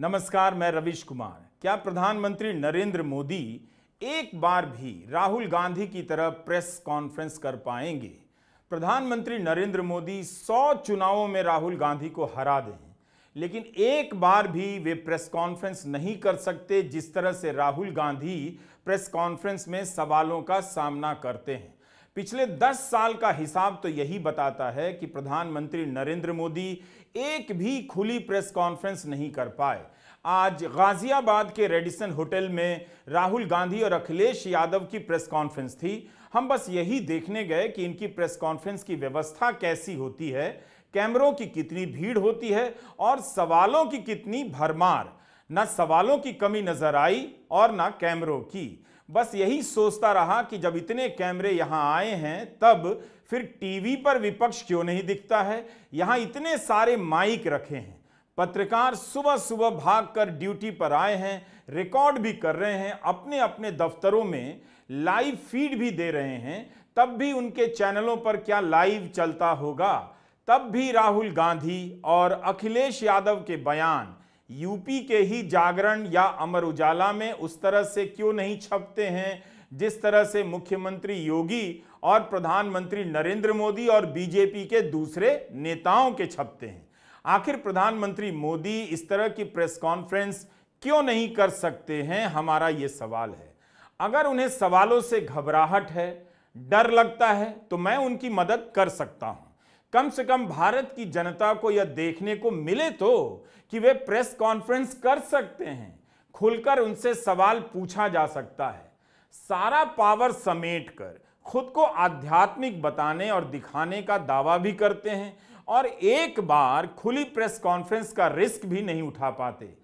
नमस्कार मैं रविश कुमार क्या प्रधानमंत्री नरेंद्र मोदी एक बार भी राहुल गांधी की तरह प्रेस कॉन्फ्रेंस कर पाएंगे प्रधानमंत्री नरेंद्र मोदी सौ चुनावों में राहुल गांधी को हरा दें लेकिन एक बार भी वे प्रेस कॉन्फ्रेंस नहीं कर सकते जिस तरह से राहुल गांधी प्रेस कॉन्फ्रेंस में सवालों का सामना करते हैं पिछले 10 साल का हिसाब तो यही बताता है कि प्रधानमंत्री नरेंद्र मोदी एक भी खुली प्रेस कॉन्फ्रेंस नहीं कर पाए आज गाजियाबाद के रेडिसन होटल में राहुल गांधी और अखिलेश यादव की प्रेस कॉन्फ्रेंस थी हम बस यही देखने गए कि इनकी प्रेस कॉन्फ्रेंस की व्यवस्था कैसी होती है कैमरों की कितनी भीड़ होती है और सवालों की कितनी भरमार न सवालों की कमी नजर आई और न कैमरों की बस यही सोचता रहा कि जब इतने कैमरे यहाँ आए हैं तब फिर टीवी पर विपक्ष क्यों नहीं दिखता है यहाँ इतने सारे माइक रखे हैं पत्रकार सुबह सुबह भागकर ड्यूटी पर आए हैं रिकॉर्ड भी कर रहे हैं अपने अपने दफ्तरों में लाइव फीड भी दे रहे हैं तब भी उनके चैनलों पर क्या लाइव चलता होगा तब भी राहुल गांधी और अखिलेश यादव के बयान यूपी के ही जागरण या अमर उजाला में उस तरह से क्यों नहीं छपते हैं जिस तरह से मुख्यमंत्री योगी और प्रधानमंत्री नरेंद्र मोदी और बीजेपी के दूसरे नेताओं के छपते हैं आखिर प्रधानमंत्री मोदी इस तरह की प्रेस कॉन्फ्रेंस क्यों नहीं कर सकते हैं हमारा ये सवाल है अगर उन्हें सवालों से घबराहट है डर लगता है तो मैं उनकी मदद कर सकता हूं कम से कम भारत की जनता को यह देखने को मिले तो कि वे प्रेस कॉन्फ्रेंस कर सकते हैं खुलकर उनसे सवाल पूछा जा सकता है सारा पावर समेट कर खुद को आध्यात्मिक बताने और दिखाने का दावा भी करते हैं और एक बार खुली प्रेस कॉन्फ्रेंस का रिस्क भी नहीं उठा पाते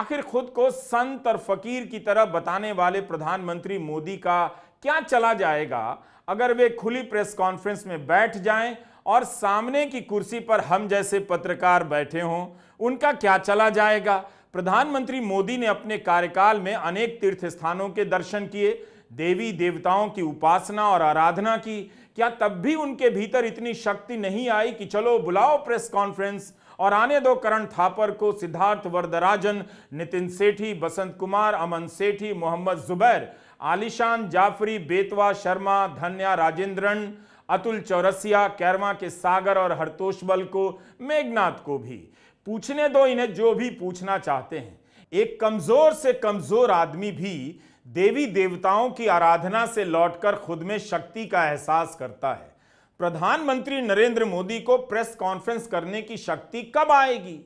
आखिर खुद को संत और फकीर की तरह बताने वाले प्रधानमंत्री मोदी का क्या चला जाएगा अगर वे खुली प्रेस कॉन्फ्रेंस में बैठ जाएं और सामने की कुर्सी पर हम जैसे पत्रकार बैठे हों उनका क्या चला जाएगा प्रधानमंत्री मोदी ने अपने कार्यकाल में अनेक तीर्थ स्थानों के दर्शन किए देवी देवताओं की उपासना और आराधना की क्या तब भी उनके भीतर इतनी शक्ति नहीं आई कि चलो बुलाओ प्रेस कॉन्फ्रेंस और आने दो करण थापर को सिद्धार्थ वरदराजन नितिन सेठी बसंत कुमार अमन सेठी मोहम्मद जुबैर आलिशान जाफरी बेतवा शर्मा धन्या राजेंद्रन अतुल चौरसिया कैरवा के सागर और हरतोष बल को मेघनाथ को भी पूछने दो इन्हें जो भी पूछना चाहते हैं एक कमजोर से कमजोर आदमी भी देवी देवताओं की आराधना से लौटकर खुद में शक्ति का एहसास करता है प्रधानमंत्री नरेंद्र मोदी को प्रेस कॉन्फ्रेंस करने की शक्ति कब आएगी